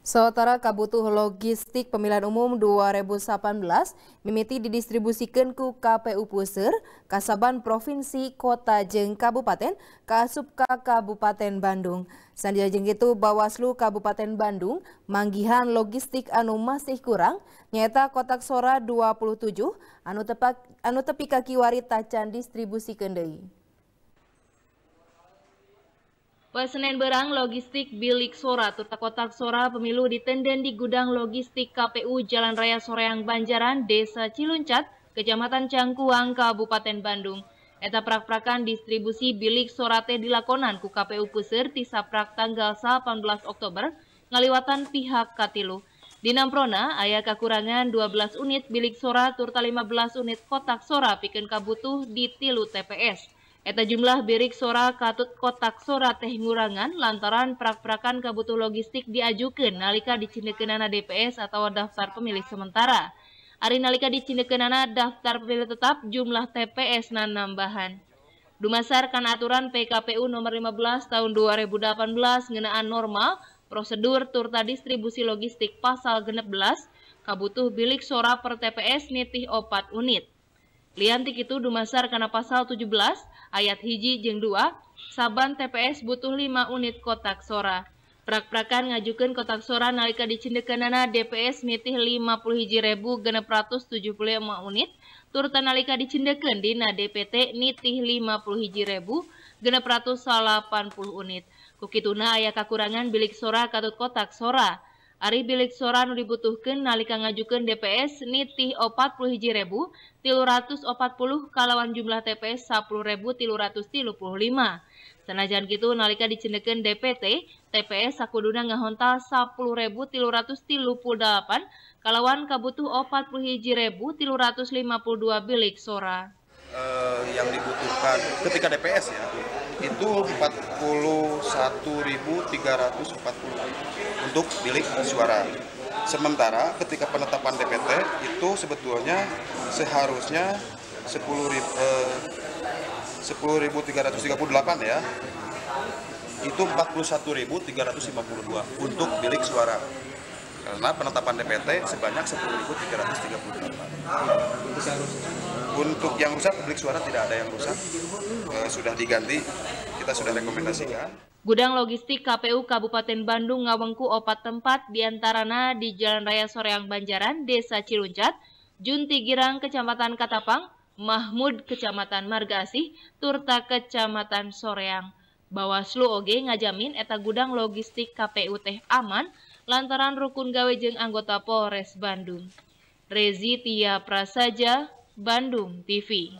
Sementara Kabutuh Logistik Pemilihan Umum 2018, mimiti didistribusikan ke KPU Pusir, Kasaban Provinsi Kota Jeng Kabupaten, Kasubka Kabupaten Bandung. Sandia jeng itu Bawaslu Kabupaten Bandung, manggihan logistik anu masih kurang, nyata kotak sora 27, anu, tepak, anu tepi kaki warita can distribusi kendai. Pesenen Berang Logistik Bilik Sora Turta Kotak Sora Pemilu ditenden di Gudang Logistik KPU Jalan Raya Soreang Banjaran, Desa Ciluncat, Kecamatan Cangkuang, Kabupaten Bandung. Eta prak-prakan distribusi bilik teh dilakonan ku KPU Pusir di saprak tanggal 18 Oktober ngaliwatan pihak Katilu. Di Namprona, ayah kekurangan 12 unit bilik sora turta 15 unit kotak sora piken kabutuh di tilu TPS. Eta jumlah birik sora katut kotak sora teh ngurangan lantaran prak-prakan kabutuh logistik diajukan nalika dicindekenana DPS atau daftar pemilih sementara. Ari nalika dicindekenana daftar pemilih tetap jumlah TPS nan nambahan. Dumasarkan aturan PKPU nomor 15 tahun 2018 ngenaan norma, prosedur turta distribusi logistik pasal 16, kabutuh bilik sora per TPS nitih opat unit. Liantik itu dumasar karena pasal 17, ayat hiji jeng 2 saban TPS butuh 5 unit kotak sora prak-prakan ngajukan kotak sora nalika dicendekanana DPS mitih puluh hiji rebu genep ratus lima unit turta nalika dicendekan dina DPT nitih puluh hiji rebu genep ratus puluh unit kukituna ayah kekurangan bilik sora katut kotak sora Ari bilik suara nu dibutuhkan nalika ngajukan DPS nitih 40 hiji rebu puluh kalawan jumlah TPS 10 Senajan gitu nalika dicendekan DPT, TPS sakuduna ngahontal 10.338 kalawan kabutuh 40 hiji rebu bilik sora eh, yang dibutuhkan ketika DPS ya itu 41.340 eh, ya, untuk bilik suara. Sementara ketika penetapan DPT itu sebetulnya seharusnya 10 eh, 10.338 ya itu 41.352 untuk bilik suara karena penetapan DPT sebanyak 10.338. Untuk yang rusak publik suara tidak ada yang rusak, eh, sudah diganti, kita sudah rekomendasikan. Gudang logistik KPU Kabupaten Bandung Ngawengku opat tempat diantarana di Jalan Raya Soreang Banjaran, Desa Ciruncat, Junti Girang, Kecamatan Katapang, Mahmud, Kecamatan Margasih, Turta, Kecamatan Soreang. Bawaslu OG ngajamin eta gudang logistik KPU teh aman lantaran rukun gawe jeng anggota Polres Bandung. Rezi Tia Prasaja, Bandung TV.